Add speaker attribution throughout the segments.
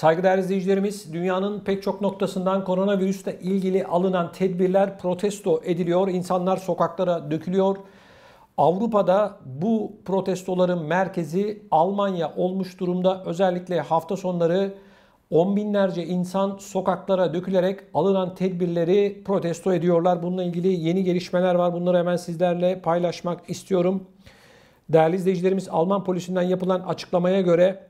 Speaker 1: Saygıdeğer izleyicilerimiz, dünyanın pek çok noktasından koronavirüsle ilgili alınan tedbirler protesto ediliyor. İnsanlar sokaklara dökülüyor. Avrupa'da bu protestoların merkezi Almanya olmuş durumda. Özellikle hafta sonları on binlerce insan sokaklara dökülerek alınan tedbirleri protesto ediyorlar. Bununla ilgili yeni gelişmeler var. Bunları hemen sizlerle paylaşmak istiyorum. Değerli izleyicilerimiz Alman polisinden yapılan açıklamaya göre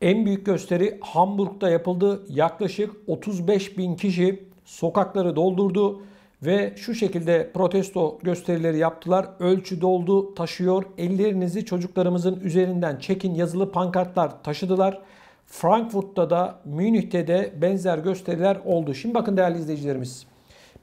Speaker 1: en büyük gösteri Hamburg'da yapıldı. Yaklaşık 35 bin kişi sokakları doldurdu ve şu şekilde protesto gösterileri yaptılar. Ölçü doldu, taşıyor, ellerinizi çocuklarımızın üzerinden çekin yazılı pankartlar taşıdılar. Frankfurt'ta da Münih'te de benzer gösteriler oldu. Şimdi bakın değerli izleyicilerimiz.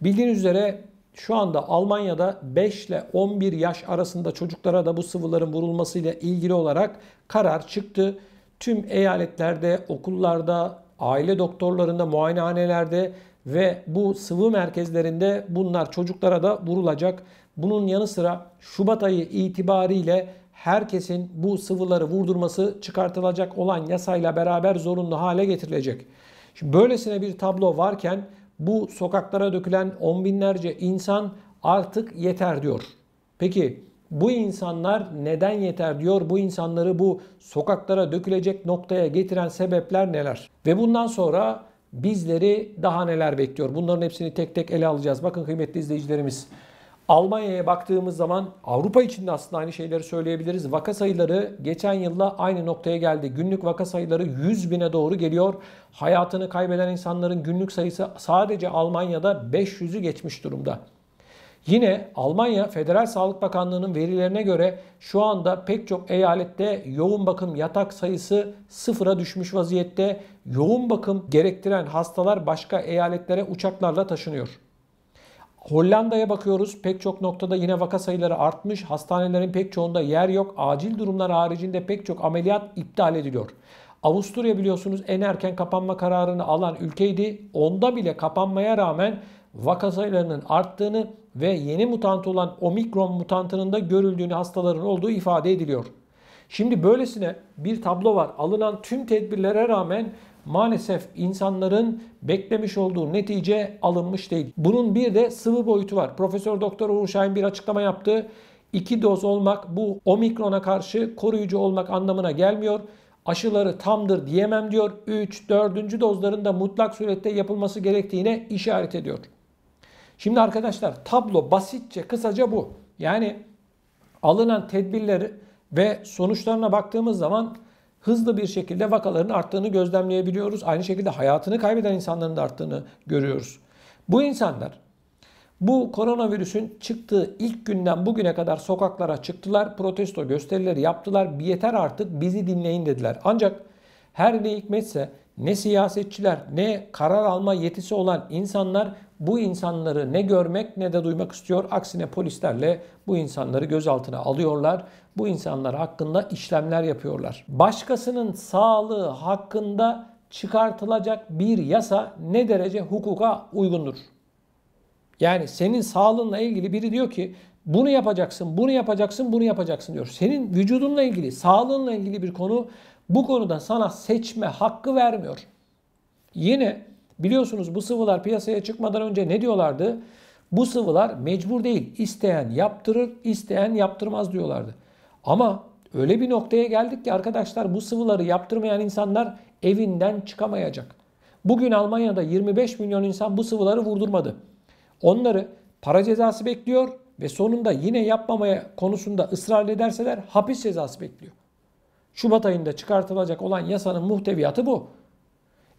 Speaker 1: Bildiğiniz üzere şu anda Almanya'da 5 ile 11 yaş arasında çocuklara da bu sıvıların vurulmasıyla ilgili olarak karar çıktı tüm eyaletlerde, okullarda, aile doktorlarında, muayenehanelerde ve bu sıvı merkezlerinde bunlar çocuklara da vurulacak. Bunun yanı sıra Şubat ayı itibariyle herkesin bu sıvıları vurdurması çıkartılacak olan yasayla beraber zorunlu hale getirilecek. Şimdi böylesine bir tablo varken bu sokaklara dökülen on binlerce insan artık yeter diyor. Peki bu insanlar neden yeter diyor. Bu insanları bu sokaklara dökülecek noktaya getiren sebepler neler? Ve bundan sonra bizleri daha neler bekliyor? Bunların hepsini tek tek ele alacağız. Bakın kıymetli izleyicilerimiz. Almanya'ya baktığımız zaman Avrupa içinde aslında aynı şeyleri söyleyebiliriz. Vaka sayıları geçen yılla aynı noktaya geldi. Günlük vaka sayıları 100 bine doğru geliyor. Hayatını kaybeden insanların günlük sayısı sadece Almanya'da 500'ü geçmiş durumda. Yine Almanya Federal Sağlık Bakanlığı'nın verilerine göre şu anda pek çok eyalette yoğun bakım yatak sayısı sıfıra düşmüş vaziyette. Yoğun bakım gerektiren hastalar başka eyaletlere uçaklarla taşınıyor. Hollanda'ya bakıyoruz. Pek çok noktada yine vaka sayıları artmış. Hastanelerin pek çoğunda yer yok. Acil durumlar haricinde pek çok ameliyat iptal ediliyor. Avusturya biliyorsunuz en erken kapanma kararını alan ülkeydi. Onda bile kapanmaya rağmen vaka sayılarının arttığını ve yeni mutant olan omikron mutantının da görüldüğünü hastaların olduğu ifade ediliyor. Şimdi böylesine bir tablo var. Alınan tüm tedbirlere rağmen maalesef insanların beklemiş olduğu netice alınmış değil. Bunun bir de sıvı boyutu var. Profesör Doktor Uğur Şahin bir açıklama yaptı. İki doz olmak bu omikrona karşı koruyucu olmak anlamına gelmiyor. Aşıları tamdır diyemem diyor. 3, 4. dozların da mutlak surette yapılması gerektiğine işaret ediyor. Şimdi arkadaşlar tablo basitçe kısaca bu. Yani alınan tedbirleri ve sonuçlarına baktığımız zaman hızlı bir şekilde vakaların arttığını gözlemleyebiliyoruz. Aynı şekilde hayatını kaybeden insanların da arttığını görüyoruz. Bu insanlar bu koronavirüsün çıktığı ilk günden bugüne kadar sokaklara çıktılar, protesto gösterileri yaptılar. yeter artık bizi dinleyin dediler. Ancak her ne hikmetse ne siyasetçiler ne karar alma yetisi olan insanlar bu insanları ne görmek ne de duymak istiyor. Aksine polislerle bu insanları gözaltına alıyorlar. Bu insanlar hakkında işlemler yapıyorlar. Başkasının sağlığı hakkında çıkartılacak bir yasa ne derece hukuka uygundur? Yani senin sağlığınla ilgili biri diyor ki bunu yapacaksın, bunu yapacaksın, bunu yapacaksın diyor. Senin vücudunla ilgili, sağlığınla ilgili bir konu bu konuda sana seçme hakkı vermiyor. Yine biliyorsunuz bu sıvılar piyasaya çıkmadan önce ne diyorlardı? Bu sıvılar mecbur değil. İsteyen yaptırır, isteyen yaptırmaz diyorlardı. Ama öyle bir noktaya geldik ki arkadaşlar bu sıvıları yaptırmayan insanlar evinden çıkamayacak. Bugün Almanya'da 25 milyon insan bu sıvıları vurdurmadı. Onları para cezası bekliyor ve sonunda yine yapmamaya konusunda ısrar ederseler hapis cezası bekliyor. Şubat ayında çıkartılacak olan yasanın muhteviyatı bu.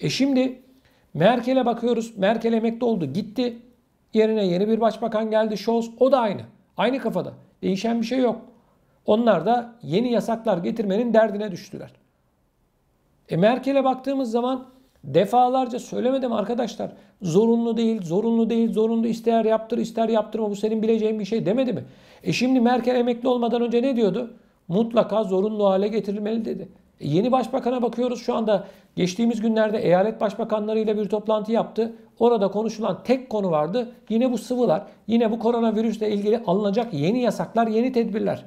Speaker 1: E şimdi Merkel'e bakıyoruz. Merkel emekli oldu gitti. Yerine yeni bir başbakan geldi Scholz. O da aynı. Aynı kafada. Değişen bir şey yok. Onlar da yeni yasaklar getirmenin derdine düştüler. E Merkel'e baktığımız zaman defalarca söylemedim arkadaşlar. Zorunlu değil, zorunlu değil, zorunlu ister yaptır, ister yaptırma bu senin bileceğin bir şey demedi mi? E şimdi Merkel emekli olmadan önce ne diyordu? mutlaka zorunlu hale getirilmeli dedi. E yeni başbakana bakıyoruz şu anda geçtiğimiz günlerde eyalet başbakanlarıyla bir toplantı yaptı. Orada konuşulan tek konu vardı. Yine bu sıvılar, yine bu koronavirüsle ilgili alınacak yeni yasaklar, yeni tedbirler.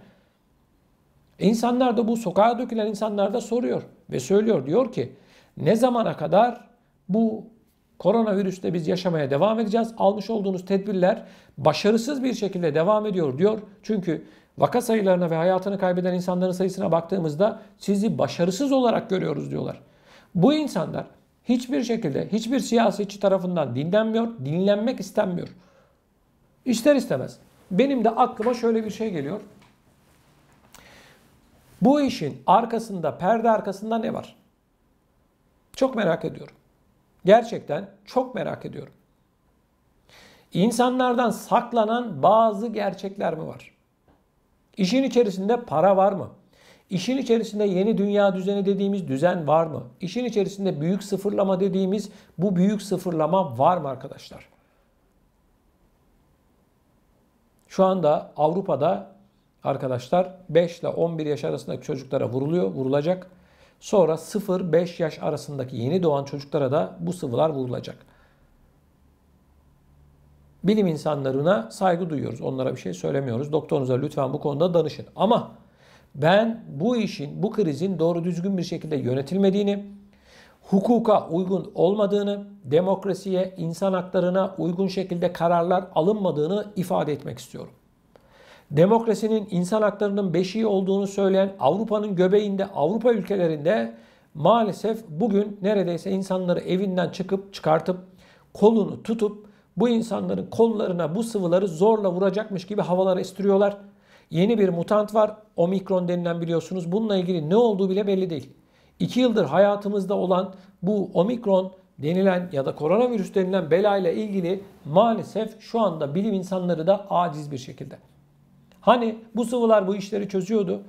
Speaker 1: İnsanlar da bu sokağa dökülen insanlar da soruyor ve söylüyor. Diyor ki ne zamana kadar bu koronavirüste biz yaşamaya devam edeceğiz. Almış olduğunuz tedbirler başarısız bir şekilde devam ediyor diyor. Çünkü Vaka sayılarına ve hayatını kaybeden insanların sayısına baktığımızda sizi başarısız olarak görüyoruz diyorlar. Bu insanlar hiçbir şekilde hiçbir siyasetçi tarafından dinlenmiyor, dinlenmek istenmiyor. İster istemez. Benim de aklıma şöyle bir şey geliyor. Bu işin arkasında, perde arkasında ne var? Çok merak ediyorum. Gerçekten çok merak ediyorum. İnsanlardan saklanan bazı gerçekler mi var? İşin içerisinde para var mı? İşin içerisinde yeni dünya düzeni dediğimiz düzen var mı? İşin içerisinde büyük sıfırlama dediğimiz bu büyük sıfırlama var mı arkadaşlar? Şu anda Avrupa'da arkadaşlar 5 ile 11 yaş arasındaki çocuklara vuruluyor, vurulacak. Sonra 0-5 yaş arasındaki yeni doğan çocuklara da bu sıvılar vurulacak bilim insanlarına saygı duyuyoruz. Onlara bir şey söylemiyoruz. Doktorunuza lütfen bu konuda danışın. Ama ben bu işin, bu krizin doğru düzgün bir şekilde yönetilmediğini, hukuka uygun olmadığını, demokrasiye, insan haklarına uygun şekilde kararlar alınmadığını ifade etmek istiyorum. Demokrasinin insan haklarının beşiği olduğunu söyleyen Avrupa'nın göbeğinde, Avrupa ülkelerinde maalesef bugün neredeyse insanları evinden çıkıp çıkartıp kolunu tutup bu insanların kollarına bu sıvıları zorla vuracakmış gibi havalara estiriyorlar. Yeni bir mutant var. Omikron denilen biliyorsunuz. Bununla ilgili ne olduğu bile belli değil. İki yıldır hayatımızda olan bu omikron denilen ya da koronavirüs denilen belayla ilgili maalesef şu anda bilim insanları da aciz bir şekilde. Hani bu sıvılar bu işleri çözüyordu.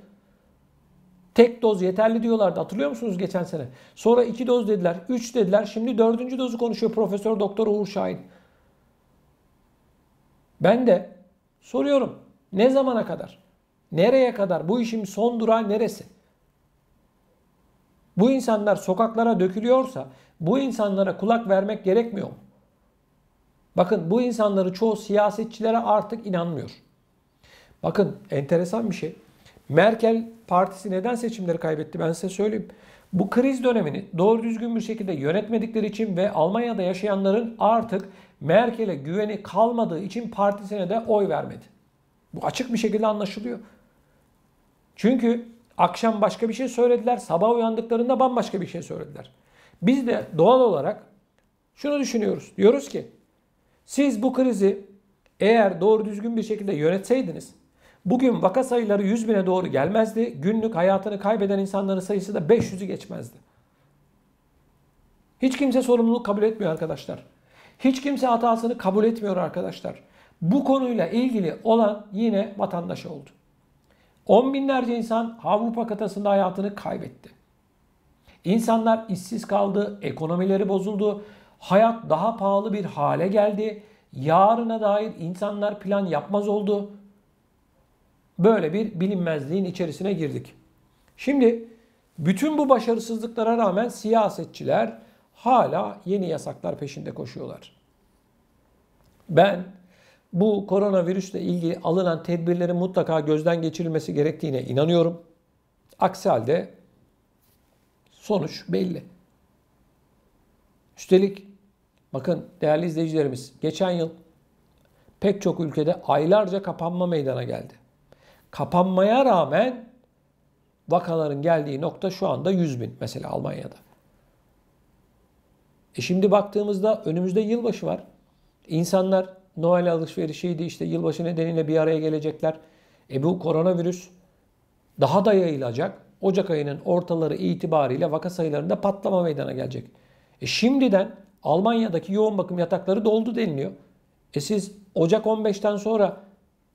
Speaker 1: Tek doz yeterli diyorlardı. Hatırlıyor musunuz geçen sene? Sonra iki doz dediler, üç dediler. Şimdi dördüncü dozu konuşuyor Profesör Doktor Uğur Şahin. Ben de soruyorum ne zamana kadar? Nereye kadar? Bu işim son durağı neresi? Bu insanlar sokaklara dökülüyorsa bu insanlara kulak vermek gerekmiyor mu? Bakın bu insanları çoğu siyasetçilere artık inanmıyor. Bakın enteresan bir şey. Merkel partisi neden seçimleri kaybetti ben size söyleyeyim. Bu kriz dönemini doğru düzgün bir şekilde yönetmedikleri için ve Almanya'da yaşayanların artık Merkel'e güveni kalmadığı için partisine de oy vermedi. Bu açık bir şekilde anlaşılıyor. Çünkü akşam başka bir şey söylediler, sabah uyandıklarında bambaşka bir şey söylediler. Biz de doğal olarak şunu düşünüyoruz. Diyoruz ki siz bu krizi eğer doğru düzgün bir şekilde yönetseydiniz Bugün vaka sayıları 100 bine doğru gelmezdi. Günlük hayatını kaybeden insanların sayısı da 500'ü geçmezdi. Hiç kimse sorumluluk kabul etmiyor arkadaşlar. Hiç kimse hatasını kabul etmiyor arkadaşlar. Bu konuyla ilgili olan yine vatandaş oldu. On binlerce insan Avrupa kıtasında hayatını kaybetti. İnsanlar işsiz kaldı, ekonomileri bozuldu, hayat daha pahalı bir hale geldi. Yarına dair insanlar plan yapmaz oldu böyle bir bilinmezliğin içerisine girdik. Şimdi bütün bu başarısızlıklara rağmen siyasetçiler hala yeni yasaklar peşinde koşuyorlar. Ben bu koronavirüsle ilgili alınan tedbirlerin mutlaka gözden geçirilmesi gerektiğine inanıyorum. Aksi halde sonuç belli. Üstelik bakın değerli izleyicilerimiz geçen yıl pek çok ülkede aylarca kapanma meydana geldi kapanmaya rağmen vakaların geldiği nokta şu anda 100 bin mesela Almanya'da. E şimdi baktığımızda önümüzde yılbaşı var. İnsanlar Noel alışverişiydi işte yılbaşı nedeniyle bir araya gelecekler. E bu koronavirüs daha da yayılacak. Ocak ayının ortaları itibariyle vaka sayılarında patlama meydana gelecek. E şimdiden Almanya'daki yoğun bakım yatakları doldu deniliyor. E siz Ocak 15'ten sonra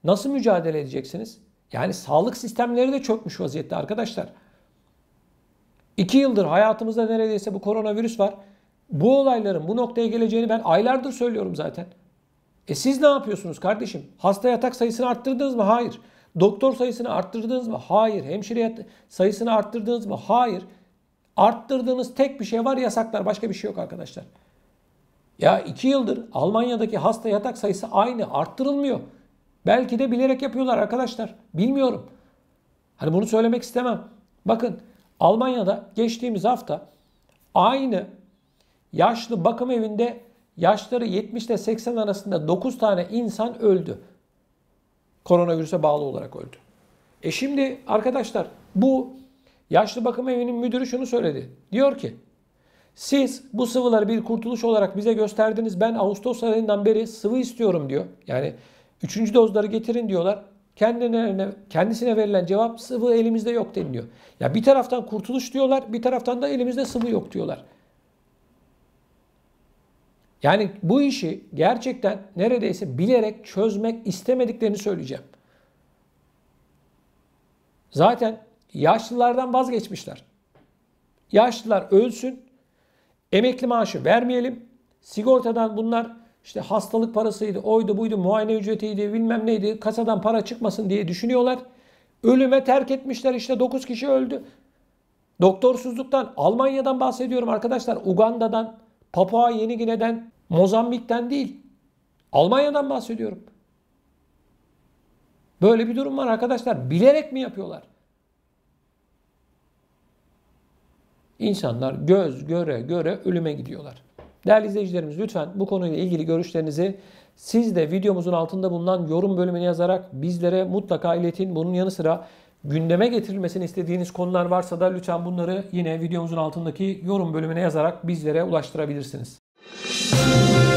Speaker 1: nasıl mücadele edeceksiniz? Yani sağlık sistemleri de çökmüş vaziyette arkadaşlar. İki yıldır hayatımızda neredeyse bu koronavirüs var. Bu olayların bu noktaya geleceğini ben aylardır söylüyorum zaten. E siz ne yapıyorsunuz kardeşim? Hasta yatak sayısını arttırdınız mı? Hayır. Doktor sayısını arttırdınız mı? Hayır. Hemşire sayısını arttırdınız mı? Hayır. Arttırdığınız tek bir şey var yasaklar. Başka bir şey yok arkadaşlar. Ya iki yıldır Almanya'daki hasta yatak sayısı aynı arttırılmıyor. Belki de bilerek yapıyorlar arkadaşlar. Bilmiyorum. Hani bunu söylemek istemem. Bakın Almanya'da geçtiğimiz hafta aynı yaşlı bakım evinde yaşları 70 ile 80 arasında 9 tane insan öldü. Koronavirüse bağlı olarak öldü. E şimdi arkadaşlar bu yaşlı bakım evinin müdürü şunu söyledi. Diyor ki siz bu sıvıları bir kurtuluş olarak bize gösterdiniz. Ben Ağustos ayından beri sıvı istiyorum diyor. Yani Üçüncü dozları getirin diyorlar. Kendine kendisine verilen cevap sıvı elimizde yok deniliyor. Ya bir taraftan kurtuluş diyorlar, bir taraftan da elimizde sıvı yok diyorlar. Yani bu işi gerçekten neredeyse bilerek çözmek istemediklerini söyleyeceğim. Zaten yaşlılardan vazgeçmişler. Yaşlılar ölsün, emekli maaşı vermeyelim, sigortadan bunlar işte hastalık parasıydı, oydu buydu, muayene ücretiydi, bilmem neydi, kasadan para çıkmasın diye düşünüyorlar. Ölüme terk etmişler işte 9 kişi öldü. Doktorsuzluktan, Almanya'dan bahsediyorum arkadaşlar, Uganda'dan, Papua Yeni Gine'den, Mozambik'ten değil. Almanya'dan bahsediyorum. Böyle bir durum var arkadaşlar. Bilerek mi yapıyorlar? İnsanlar göz göre göre ölüme gidiyorlar. Değerli izleyicilerimiz lütfen bu konuyla ilgili görüşlerinizi siz de videomuzun altında bulunan yorum bölümüne yazarak bizlere mutlaka iletin. Bunun yanı sıra gündeme getirilmesini istediğiniz konular varsa da lütfen bunları yine videomuzun altındaki yorum bölümüne yazarak bizlere ulaştırabilirsiniz. Müzik